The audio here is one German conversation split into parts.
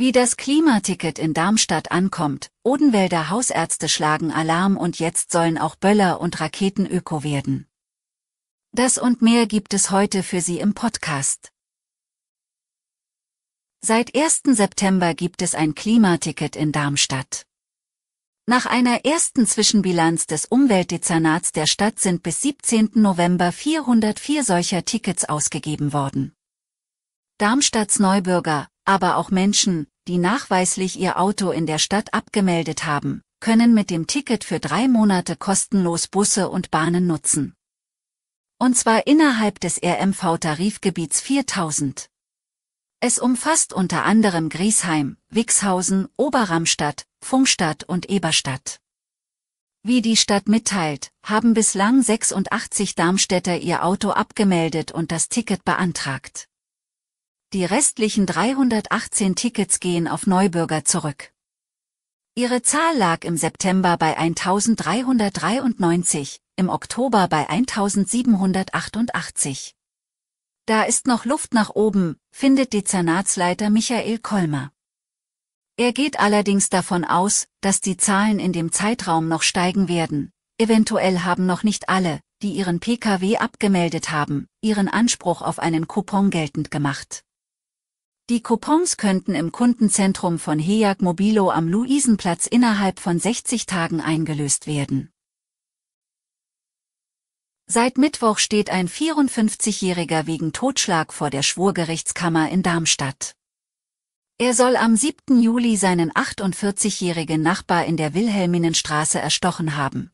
Wie das Klimaticket in Darmstadt ankommt, Odenwälder Hausärzte schlagen Alarm und jetzt sollen auch Böller und Raketen öko werden. Das und mehr gibt es heute für Sie im Podcast. Seit 1. September gibt es ein Klimaticket in Darmstadt. Nach einer ersten Zwischenbilanz des Umweltdezernats der Stadt sind bis 17. November 404 solcher Tickets ausgegeben worden. Darmstadts Neubürger, aber auch Menschen, die nachweislich ihr Auto in der Stadt abgemeldet haben, können mit dem Ticket für drei Monate kostenlos Busse und Bahnen nutzen. Und zwar innerhalb des RMV-Tarifgebiets 4000. Es umfasst unter anderem Griesheim, Wixhausen, Oberramstadt, Funkstadt und Eberstadt. Wie die Stadt mitteilt, haben bislang 86 Darmstädter ihr Auto abgemeldet und das Ticket beantragt. Die restlichen 318 Tickets gehen auf Neubürger zurück. Ihre Zahl lag im September bei 1393, im Oktober bei 1788. Da ist noch Luft nach oben, findet Dezernatsleiter Michael Kolmer. Er geht allerdings davon aus, dass die Zahlen in dem Zeitraum noch steigen werden. Eventuell haben noch nicht alle, die ihren Pkw abgemeldet haben, ihren Anspruch auf einen Coupon geltend gemacht. Die Coupons könnten im Kundenzentrum von Heag Mobilo am Luisenplatz innerhalb von 60 Tagen eingelöst werden. Seit Mittwoch steht ein 54-Jähriger wegen Totschlag vor der Schwurgerichtskammer in Darmstadt. Er soll am 7. Juli seinen 48-jährigen Nachbar in der Wilhelminenstraße erstochen haben.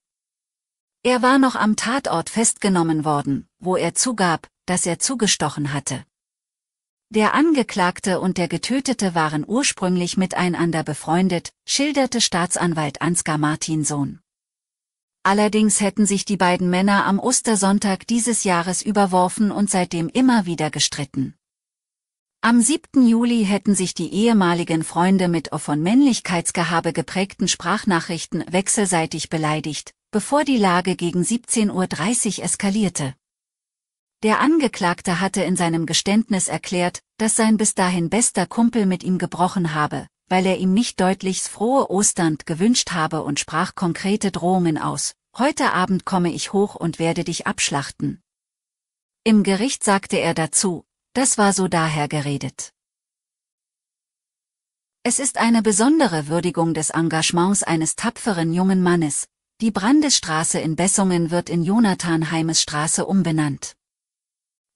Er war noch am Tatort festgenommen worden, wo er zugab, dass er zugestochen hatte. Der Angeklagte und der Getötete waren ursprünglich miteinander befreundet, schilderte Staatsanwalt Ansgar Martinsohn. Allerdings hätten sich die beiden Männer am Ostersonntag dieses Jahres überworfen und seitdem immer wieder gestritten. Am 7. Juli hätten sich die ehemaligen Freunde mit von Männlichkeitsgehabe geprägten Sprachnachrichten wechselseitig beleidigt, bevor die Lage gegen 17.30 Uhr eskalierte. Der Angeklagte hatte in seinem Geständnis erklärt, dass sein bis dahin bester Kumpel mit ihm gebrochen habe, weil er ihm nicht deutlichs frohe Ostern gewünscht habe und sprach konkrete Drohungen aus, heute Abend komme ich hoch und werde dich abschlachten. Im Gericht sagte er dazu, das war so daher geredet. Es ist eine besondere Würdigung des Engagements eines tapferen jungen Mannes. Die Brandesstraße in Bessungen wird in Jonathan Heimes Straße umbenannt.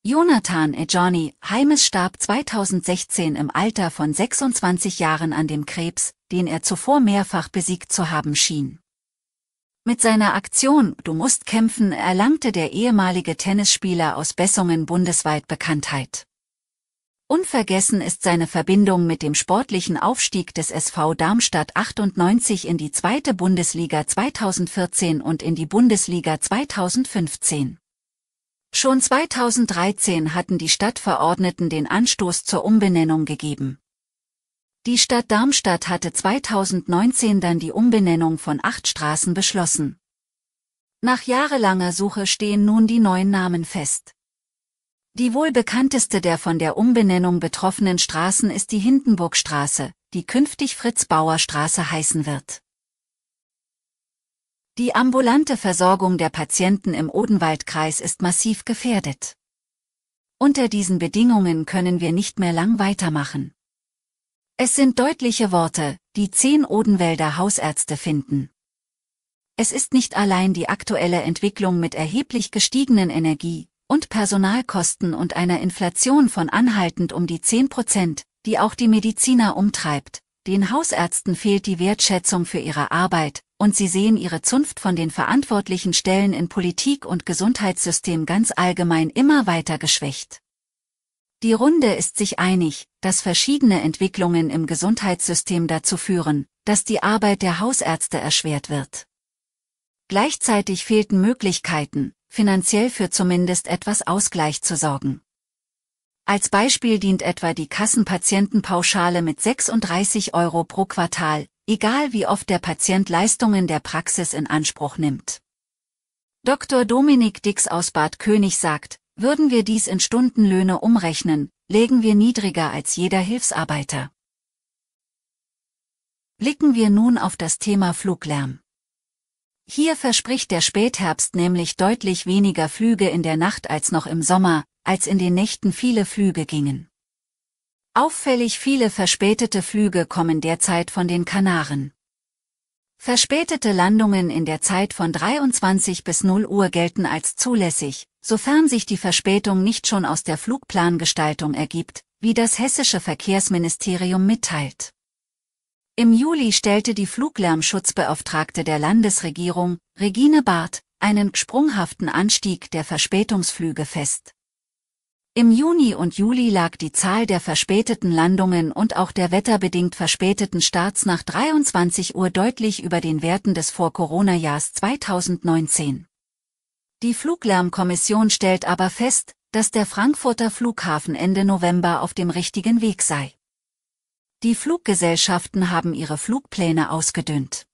Jonathan Ejani äh, Heimes starb 2016 im Alter von 26 Jahren an dem Krebs, den er zuvor mehrfach besiegt zu haben schien. Mit seiner Aktion Du musst kämpfen erlangte der ehemalige Tennisspieler aus Bessungen bundesweit Bekanntheit. Unvergessen ist seine Verbindung mit dem sportlichen Aufstieg des SV Darmstadt 98 in die zweite Bundesliga 2014 und in die Bundesliga 2015. Schon 2013 hatten die Stadtverordneten den Anstoß zur Umbenennung gegeben. Die Stadt Darmstadt hatte 2019 dann die Umbenennung von acht Straßen beschlossen. Nach jahrelanger Suche stehen nun die neuen Namen fest. Die wohl bekannteste der von der Umbenennung betroffenen Straßen ist die Hindenburgstraße, die künftig Fritz-Bauer-Straße heißen wird. Die ambulante Versorgung der Patienten im Odenwaldkreis ist massiv gefährdet. Unter diesen Bedingungen können wir nicht mehr lang weitermachen. Es sind deutliche Worte, die zehn Odenwälder Hausärzte finden. Es ist nicht allein die aktuelle Entwicklung mit erheblich gestiegenen Energie- und Personalkosten und einer Inflation von anhaltend um die 10 Prozent, die auch die Mediziner umtreibt. Den Hausärzten fehlt die Wertschätzung für ihre Arbeit, und sie sehen ihre Zunft von den verantwortlichen Stellen in Politik und Gesundheitssystem ganz allgemein immer weiter geschwächt. Die Runde ist sich einig, dass verschiedene Entwicklungen im Gesundheitssystem dazu führen, dass die Arbeit der Hausärzte erschwert wird. Gleichzeitig fehlten Möglichkeiten, finanziell für zumindest etwas Ausgleich zu sorgen. Als Beispiel dient etwa die Kassenpatientenpauschale mit 36 Euro pro Quartal, egal wie oft der Patient Leistungen der Praxis in Anspruch nimmt. Dr. Dominik Dix aus Bad König sagt, würden wir dies in Stundenlöhne umrechnen, legen wir niedriger als jeder Hilfsarbeiter. Blicken wir nun auf das Thema Fluglärm. Hier verspricht der Spätherbst nämlich deutlich weniger Flüge in der Nacht als noch im Sommer, als in den Nächten viele Flüge gingen. Auffällig viele verspätete Flüge kommen derzeit von den Kanaren. Verspätete Landungen in der Zeit von 23 bis 0 Uhr gelten als zulässig, sofern sich die Verspätung nicht schon aus der Flugplangestaltung ergibt, wie das hessische Verkehrsministerium mitteilt. Im Juli stellte die Fluglärmschutzbeauftragte der Landesregierung, Regine Barth, einen sprunghaften Anstieg der Verspätungsflüge fest. Im Juni und Juli lag die Zahl der verspäteten Landungen und auch der wetterbedingt verspäteten Starts nach 23 Uhr deutlich über den Werten des Vor-Corona-Jahrs 2019. Die Fluglärmkommission stellt aber fest, dass der Frankfurter Flughafen Ende November auf dem richtigen Weg sei. Die Fluggesellschaften haben ihre Flugpläne ausgedünnt.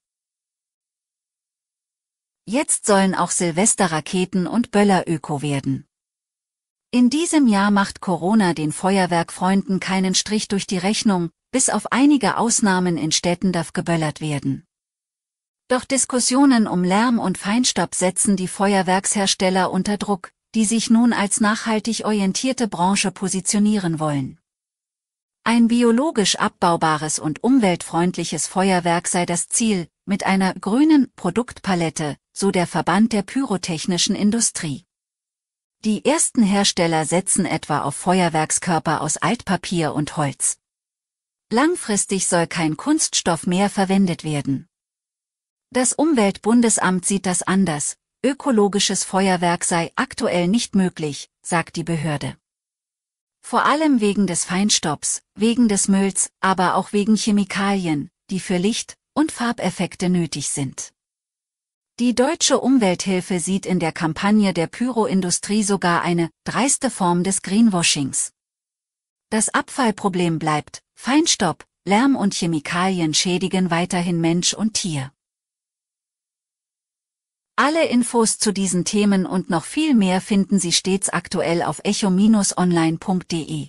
Jetzt sollen auch Silvesterraketen und Böller öko werden. In diesem Jahr macht Corona den Feuerwerkfreunden keinen Strich durch die Rechnung, bis auf einige Ausnahmen in Städten darf geböllert werden. Doch Diskussionen um Lärm und Feinstaub setzen die Feuerwerkshersteller unter Druck, die sich nun als nachhaltig orientierte Branche positionieren wollen. Ein biologisch abbaubares und umweltfreundliches Feuerwerk sei das Ziel, mit einer grünen Produktpalette, so der Verband der pyrotechnischen Industrie. Die ersten Hersteller setzen etwa auf Feuerwerkskörper aus Altpapier und Holz. Langfristig soll kein Kunststoff mehr verwendet werden. Das Umweltbundesamt sieht das anders, ökologisches Feuerwerk sei aktuell nicht möglich, sagt die Behörde. Vor allem wegen des Feinstaubs, wegen des Mülls, aber auch wegen Chemikalien, die für Licht- und Farbeffekte nötig sind. Die deutsche Umwelthilfe sieht in der Kampagne der Pyroindustrie sogar eine dreiste Form des Greenwashings. Das Abfallproblem bleibt, Feinstaub, Lärm und Chemikalien schädigen weiterhin Mensch und Tier. Alle Infos zu diesen Themen und noch viel mehr finden Sie stets aktuell auf echo-online.de.